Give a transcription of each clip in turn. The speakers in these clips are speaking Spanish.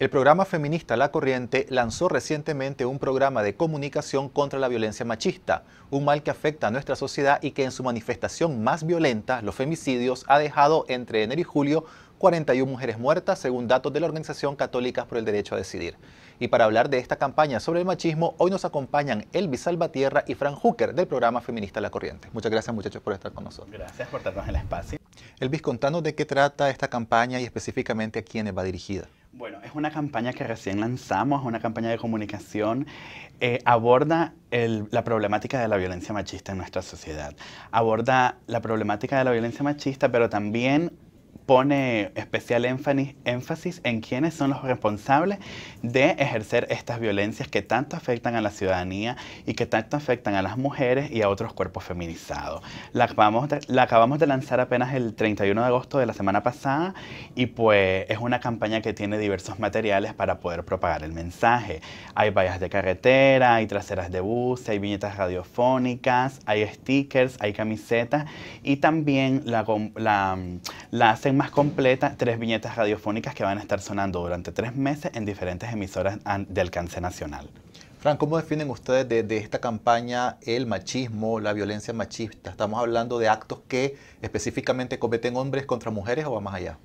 El programa feminista La Corriente lanzó recientemente un programa de comunicación contra la violencia machista, un mal que afecta a nuestra sociedad y que en su manifestación más violenta, los femicidios, ha dejado entre enero y julio 41 mujeres muertas, según datos de la Organización Católicas por el Derecho a Decidir. Y para hablar de esta campaña sobre el machismo, hoy nos acompañan Elvis Salvatierra y Frank Hooker del programa Feminista La Corriente. Muchas gracias muchachos por estar con nosotros. Gracias por en el espacio. Elvis, contanos de qué trata esta campaña y específicamente a quiénes va dirigida. Bueno, es una campaña que recién lanzamos, una campaña de comunicación. Eh, aborda la problemática de la violencia machista en nuestra sociedad. Aborda la problemática de la violencia machista, pero también pone especial énfasis, énfasis en quiénes son los responsables de ejercer estas violencias que tanto afectan a la ciudadanía y que tanto afectan a las mujeres y a otros cuerpos feminizados. La acabamos de, la acabamos de lanzar apenas el 31 de agosto de la semana pasada y pues es una campaña que tiene diversos materiales para poder propagar el mensaje. Hay vallas de carretera, hay traseras de bus, hay viñetas radiofónicas, hay stickers, hay camisetas y también la, la, la hacen más completa, tres viñetas radiofónicas que van a estar sonando durante tres meses en diferentes emisoras de alcance nacional. Fran, ¿cómo definen ustedes desde de esta campaña el machismo, la violencia machista? ¿Estamos hablando de actos que específicamente cometen hombres contra mujeres o va más allá?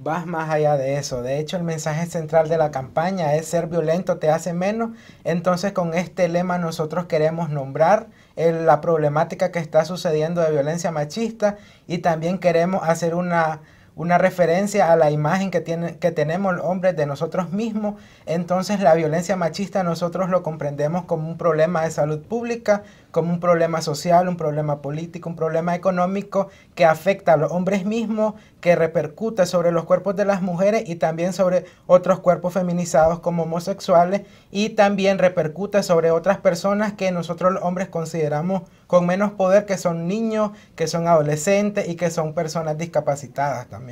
Vas más allá de eso. De hecho, el mensaje central de la campaña es ser violento te hace menos. Entonces, con este lema nosotros queremos nombrar eh, la problemática que está sucediendo de violencia machista y también queremos hacer una una referencia a la imagen que, tiene, que tenemos los hombres de nosotros mismos, entonces la violencia machista nosotros lo comprendemos como un problema de salud pública, como un problema social, un problema político, un problema económico que afecta a los hombres mismos, que repercute sobre los cuerpos de las mujeres y también sobre otros cuerpos feminizados como homosexuales y también repercute sobre otras personas que nosotros los hombres consideramos con menos poder, que son niños, que son adolescentes y que son personas discapacitadas también.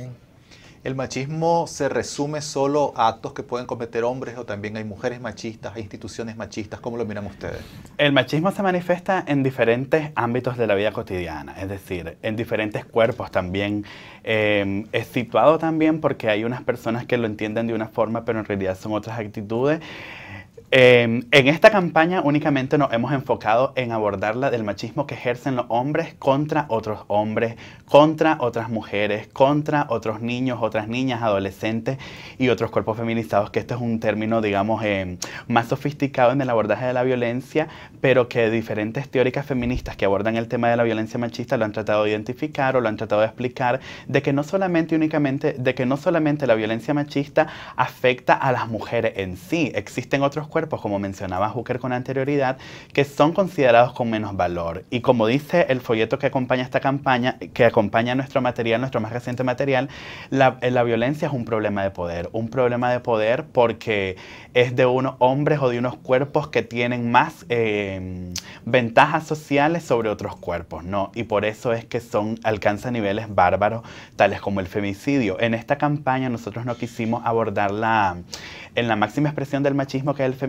¿El machismo se resume solo a actos que pueden cometer hombres o también hay mujeres machistas, hay instituciones machistas? ¿Cómo lo miran ustedes? El machismo se manifiesta en diferentes ámbitos de la vida cotidiana, es decir, en diferentes cuerpos también. Em, es situado también porque hay unas personas que lo entienden de una forma, pero en realidad son otras actitudes. Em, en esta campaña únicamente nos hemos enfocado en abordarla del machismo que ejercen los hombres contra otros hombres, contra otras mujeres, contra otros niños, otras niñas, adolescentes y otros cuerpos feminizados, que este es un término, digamos, em, más sofisticado en el abordaje de la violencia, pero que diferentes teóricas feministas que abordan el tema de la violencia machista lo han tratado de identificar o lo han tratado de explicar, de que no solamente únicamente, de que no solamente la violencia machista afecta a las mujeres en sí, existen otros cuerpos como mencionaba Hooker con anterioridad, que son considerados con menos valor. Y como dice el folleto que acompaña esta campaña, que acompaña nuestro material, nuestro más reciente material, la, eh, violencia es un problema de poder, un problema de poder porque es de unos hombres o de unos cuerpos que tienen más em, ventajas sociales sobre otros cuerpos, ¿no? Y por eso es que son, alcanza niveles bárbaros, tales como el femicidio. En esta campaña nosotros no quisimos abordar la, en la máxima expresión del machismo que es el femicidio,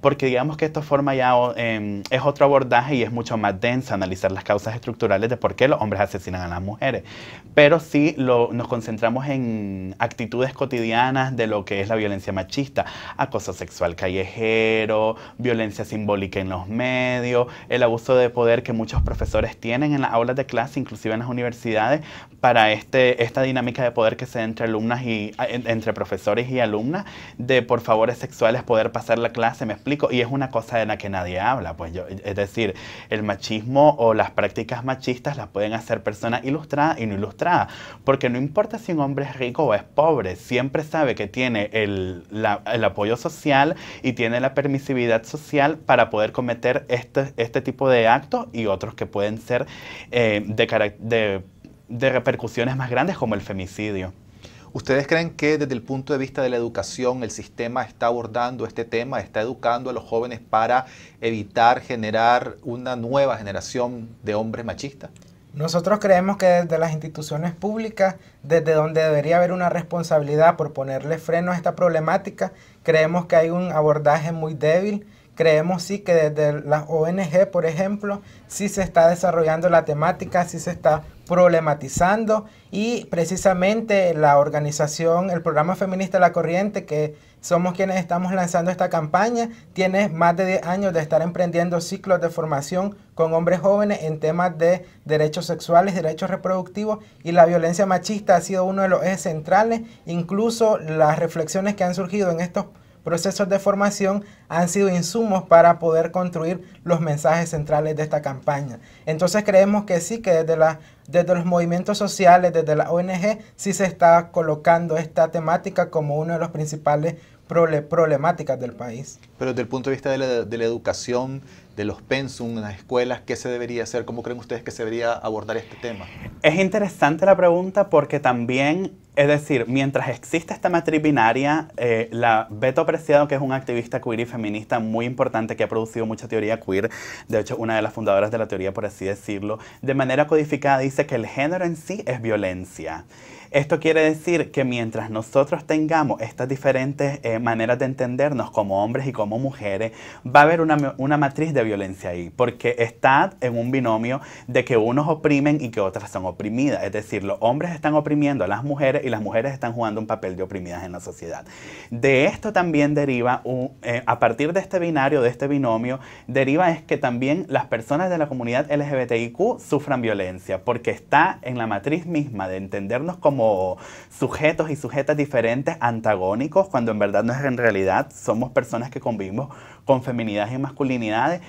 porque digamos que esto forma ya em, es otro abordaje y es mucho más densa analizar las causas estructurales de por qué los hombres asesinan a las mujeres. Pero sí nos concentramos en actitudes cotidianas de lo que es la violencia machista, acoso sexual callejero, violencia simbólica en los medios, el abuso de poder que muchos profesores tienen en las aulas de clase, inclusive en las universidades, para este, esta dinámica de poder que se da entre alumnas y entre profesores y alumnas, de por favores sexuales poder pasar la clase, me explico, y es una cosa de la que nadie habla, pues yo, es decir, el machismo o las prácticas machistas las pueden hacer personas ilustradas y no ilustradas, porque no importa si un hombre es rico o es pobre, siempre sabe que tiene el, apoyo social y tiene la permisividad social para poder cometer este, este tipo de actos y otros que pueden ser eh, de repercusiones más grandes como el femicidio. ¿Ustedes creen que desde el punto de vista de la educación el sistema está abordando este tema, está educando a los jóvenes para evitar generar una nueva generación de hombres machistas? Nosotros creemos que desde las instituciones públicas, desde donde debería haber una responsabilidad por ponerle freno a esta problemática, creemos que hay un abordaje muy débil. Creemos sí que desde las ONG, por ejemplo, sí se está desarrollando la temática, sí se está problematizando y precisamente la organización, el programa feminista La Corriente, que somos quienes estamos lanzando esta campaña, tiene más de 10 años de estar emprendiendo ciclos de formación con hombres jóvenes en temas de derechos sexuales, derechos reproductivos y la violencia machista ha sido uno de los ejes centrales, incluso las reflexiones que han surgido en estos procesos de formación han sido insumos para poder construir los mensajes centrales de esta campaña. Entonces creemos que sí, que desde, la, desde los movimientos sociales, desde la ONG, sí se está colocando esta temática como uno de los principales problemáticas del país. Pero desde el punto de vista de la, de la educación, de los pensum en las escuelas, ¿qué se debería hacer? ¿Cómo creen ustedes que se debería abordar este tema? Es interesante la pregunta porque también, es decir, mientras existe esta matriz binaria, eh, la Beto Preciado, que es un activista queer y feminista muy importante que ha producido mucha teoría queer, de hecho una de las fundadoras de la teoría, por así decirlo, de manera codificada dice que el género en sí es violencia. Esto quiere decir que mientras nosotros tengamos estas diferentes eh, maneras de entendernos como hombres y como mujeres, va a haber una, matriz de violencia ahí, porque está en un binomio de que unos oprimen y que otras son oprimidas. Es decir, los hombres están oprimiendo a las mujeres y las mujeres están jugando un papel de oprimidas en la sociedad. De esto también deriva, eh, a partir de este binario, de este binomio, deriva es que también las personas de la comunidad LGBTIQ sufran violencia, porque está en la matriz misma de entendernos como sujetos y sujetas diferentes, antagónicos, cuando en verdad no es en realidad, somos personas que convivimos con feminidades y masculinidades.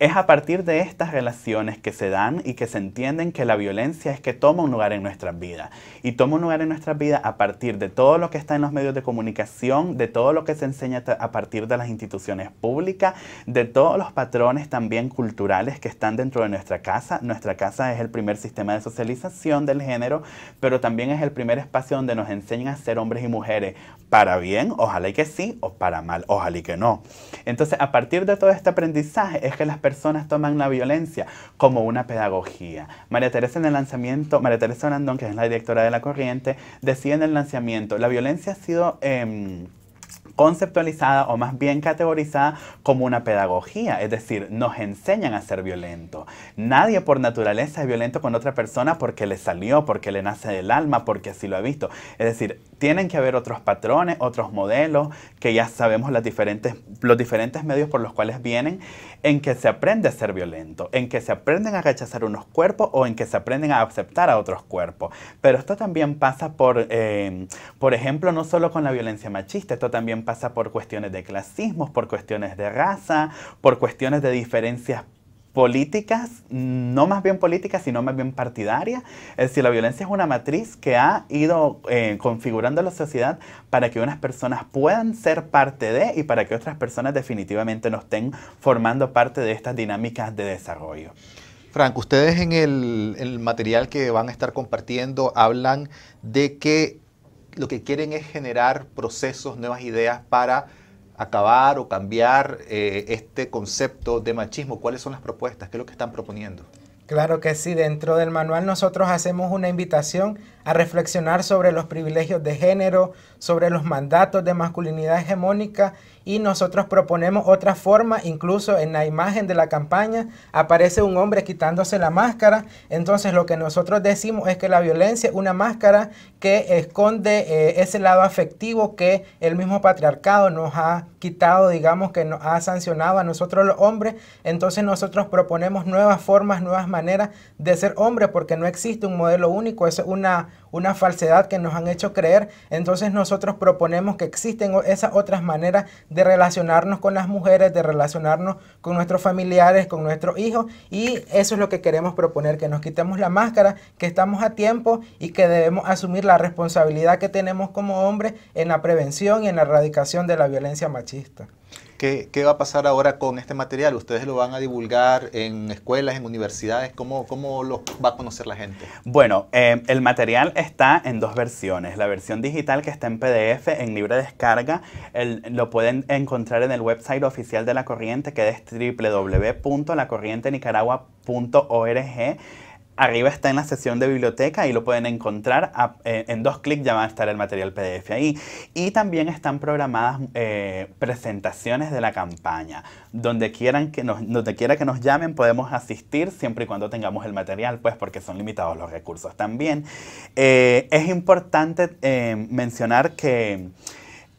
Es a partir de estas relaciones que se dan y que se entienden que la violencia es que toma un lugar en nuestras vidas. Y toma un lugar en nuestras vidas a partir de todo lo que está en los medios de comunicación, de todo lo que se enseña a partir de las instituciones públicas, de todos los patrones también culturales que están dentro de nuestra casa. Nuestra casa es el primer sistema de socialización del género, pero también es el primer espacio donde nos enseñan a ser hombres y mujeres para bien, ojalá y que sí, o para mal, ojalá y que no. Entonces, a partir de todo este aprendizaje es que las personas toman la violencia como una pedagogía. María Teresa en el lanzamiento, María Teresa Orandón, que es la directora de La Corriente, decía en el lanzamiento, la violencia ha sido... Em, conceptualizada o más bien categorizada como una pedagogía, es decir, nos enseñan a ser violento. Nadie por naturaleza es violento con otra persona porque le salió, porque le nace del alma, porque así lo ha visto. Es decir, tienen que haber otros patrones, otros modelos, que ya sabemos las diferentes, los diferentes medios por los cuales vienen, en que se aprende a ser violento, en que se aprenden a rechazar unos cuerpos o en que se aprenden a aceptar a otros cuerpos. Pero esto también pasa por, eh, por ejemplo, no solo con la violencia machista, esto también pasa por cuestiones de clasismo, por cuestiones de raza, por cuestiones de diferencias políticas, no más bien políticas, sino más bien partidarias. Es decir, la violencia es una matriz que ha ido eh, configurando la sociedad para que unas personas puedan ser parte de y para que otras personas definitivamente no estén formando parte de estas dinámicas de desarrollo. Frank, ustedes en el material que van a estar compartiendo hablan de que lo que quieren es generar procesos, nuevas ideas para acabar o cambiar eh, este concepto de machismo? ¿Cuáles son las propuestas? ¿Qué es lo que están proponiendo? Claro que sí, dentro del manual nosotros hacemos una invitación a reflexionar sobre los privilegios de género, sobre los mandatos de masculinidad hegemónica y nosotros proponemos otra forma, incluso en la imagen de la campaña aparece un hombre quitándose la máscara, entonces lo que nosotros decimos es que la violencia es una máscara que esconde eh, ese lado afectivo que el mismo patriarcado nos ha quitado, digamos que nos ha sancionado a nosotros los hombres, entonces nosotros proponemos nuevas formas, nuevas maneras de ser hombre porque no existe un modelo único, es una una falsedad que nos han hecho creer, entonces nosotros proponemos que existen esas otras maneras de relacionarnos con las mujeres, de relacionarnos con nuestros familiares, con nuestros hijos, y eso es lo que queremos proponer, que nos quitemos la máscara, que estamos a tiempo y que debemos asumir la responsabilidad que tenemos como hombres en la prevención y en la erradicación de la violencia machista. ¿Qué, va a pasar ahora con este material? ¿Ustedes lo van a divulgar en escuelas, en universidades? ¿Cómo, lo va a conocer la gente? Bueno, eh, el material está en dos versiones. La versión digital que está en PDF, en libre descarga, lo pueden encontrar en el website oficial de La Corriente, que es www.lacorrientenicaragua.org. Arriba está en la sesión de biblioteca y lo pueden encontrar. Eh, en dos clics ya va a estar el material PDF ahí. Y también están programadas eh, presentaciones de la campaña. Donde, quieran que nos, quiera que nos llamen podemos asistir siempre y cuando tengamos el material, pues porque son limitados los recursos también. Eh, es importante mencionar que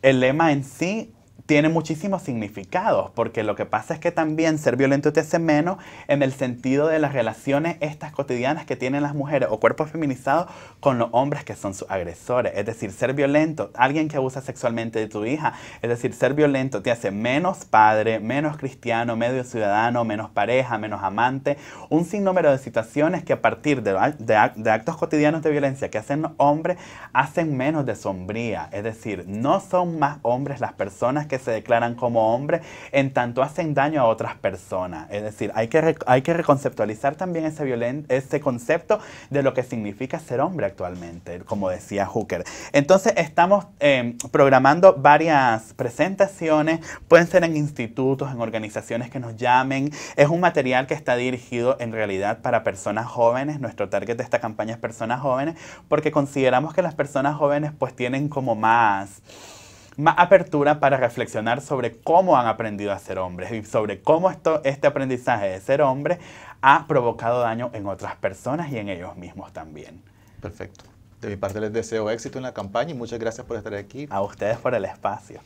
el lema en sí tiene muchísimos significados, porque lo que pasa es que también ser violento te hace menos en el sentido de las relaciones estas cotidianas que tienen las mujeres o cuerpos feminizados con los hombres que son sus agresores. Es decir, ser violento, alguien que abusa sexualmente de tu hija, es decir, ser violento te hace menos padre, menos cristiano, medio ciudadano, menos pareja, menos amante, un sinnúmero de situaciones que a partir de, de, de actos cotidianos de violencia que hacen los hombres, hacen menos de sombría. Es decir, no son más hombres las personas que se declaran como hombre en tanto hacen daño a otras personas. Es decir, hay que, hay que reconceptualizar también ese, ese concepto de lo que significa ser hombre actualmente, como decía Hooker. Entonces, estamos em, programando varias presentaciones, pueden ser en institutos, en organizaciones que nos llamen. Es un material que está dirigido en realidad para personas jóvenes. Nuestro target de esta campaña es personas jóvenes, porque consideramos que las personas jóvenes pues tienen como más más apertura para reflexionar sobre cómo han aprendido a ser hombres y sobre cómo esto, este aprendizaje de ser hombre ha provocado daño en otras personas y en ellos mismos también. Perfecto. De mi parte les deseo éxito en la campaña y muchas gracias por estar aquí. A ustedes por el espacio.